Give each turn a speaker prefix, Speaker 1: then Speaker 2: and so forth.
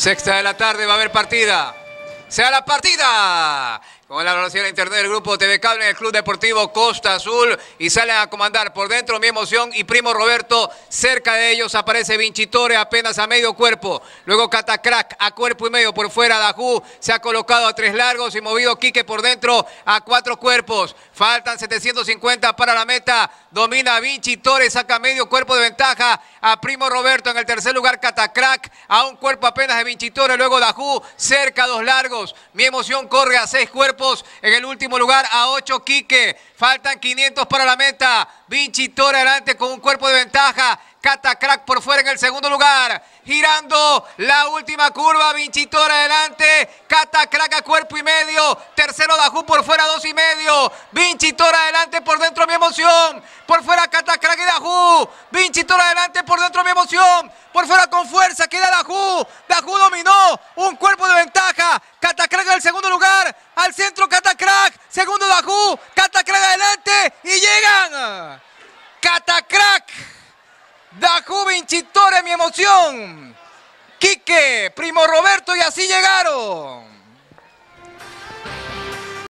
Speaker 1: Sexta de la tarde va a haber partida. ¡Sea la partida! Con la velocidad de internet del grupo TV Cable en el Club Deportivo Costa Azul y salen a comandar por dentro mi emoción y primo Roberto. Cerca de ellos aparece Vincitore apenas a medio cuerpo. Luego Catacrack a cuerpo y medio por fuera. Dajú se ha colocado a tres largos y movido Quique por dentro a cuatro cuerpos. Faltan 750 para la meta. Domina Vinchitores, saca medio cuerpo de ventaja a primo Roberto. En el tercer lugar Catacrack a un cuerpo apenas de Vinchitores. Luego Dajú cerca dos largos. Mi emoción corre a seis cuerpos. En el último lugar a 8 Quique. Faltan 500 para la meta. Vinci adelante con un cuerpo de ventaja. Catacrack por fuera en el segundo lugar. Girando la última curva. Vinchitor adelante. Catacrack a cuerpo y medio. Tercero Dajú por fuera, dos y medio. Vinchitor adelante por dentro mi emoción. Por fuera Catacrack y Dajú. Vinchitor adelante por dentro mi emoción. Por fuera con fuerza. Queda Dajú. Dajú dominó. Un cuerpo de centro Catacrack, segundo Dajú, Catacrack adelante y llegan. Catacrack, Dajú Vincitore, mi emoción. Quique, Primo Roberto y así llegaron.